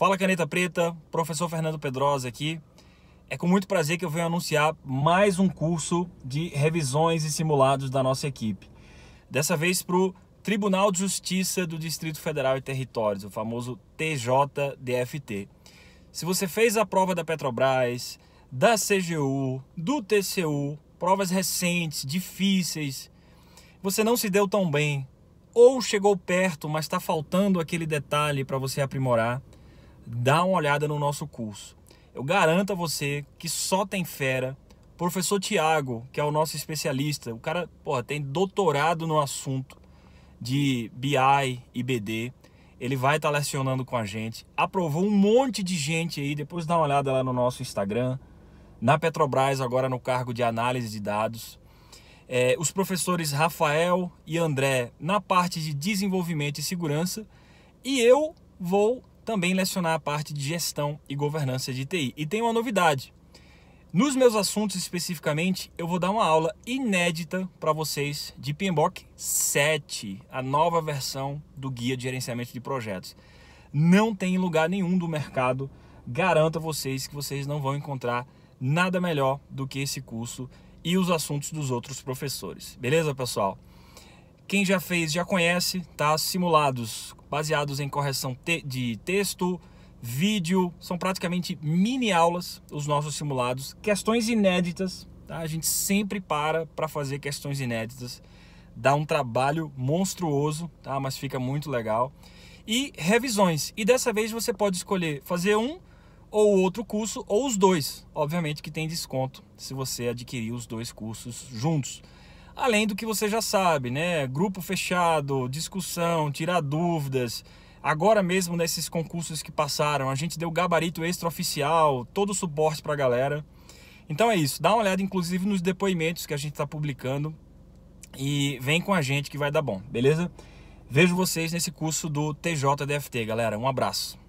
Fala Caneta Preta, professor Fernando Pedrosa aqui. É com muito prazer que eu venho anunciar mais um curso de revisões e simulados da nossa equipe. Dessa vez para o Tribunal de Justiça do Distrito Federal e Territórios, o famoso TJDFT. Se você fez a prova da Petrobras, da CGU, do TCU, provas recentes, difíceis, você não se deu tão bem, ou chegou perto, mas está faltando aquele detalhe para você aprimorar dá uma olhada no nosso curso. Eu garanto a você que só tem fera. Professor Tiago, que é o nosso especialista, o cara porra, tem doutorado no assunto de BI e BD. Ele vai estar tá lecionando com a gente. Aprovou um monte de gente aí. Depois dá uma olhada lá no nosso Instagram. Na Petrobras, agora no cargo de análise de dados. É, os professores Rafael e André na parte de desenvolvimento e segurança. E eu vou também lecionar a parte de gestão e governança de TI. E tem uma novidade. Nos meus assuntos especificamente, eu vou dar uma aula inédita para vocês de PMBOK 7, a nova versão do guia de gerenciamento de projetos. Não tem lugar nenhum do mercado, garanto a vocês que vocês não vão encontrar nada melhor do que esse curso e os assuntos dos outros professores. Beleza, pessoal? Quem já fez já conhece, tá? Simulados baseados em correção te de texto, vídeo, são praticamente mini aulas os nossos simulados, questões inéditas, tá? A gente sempre para para fazer questões inéditas. Dá um trabalho monstruoso, tá? Mas fica muito legal. E revisões. E dessa vez você pode escolher fazer um ou outro curso ou os dois. Obviamente que tem desconto se você adquirir os dois cursos juntos. Além do que você já sabe, né? Grupo fechado, discussão, tirar dúvidas. Agora mesmo nesses concursos que passaram, a gente deu gabarito extraoficial, todo o suporte para a galera. Então é isso, dá uma olhada inclusive nos depoimentos que a gente está publicando e vem com a gente que vai dar bom, beleza? Vejo vocês nesse curso do TJDFT, galera. Um abraço.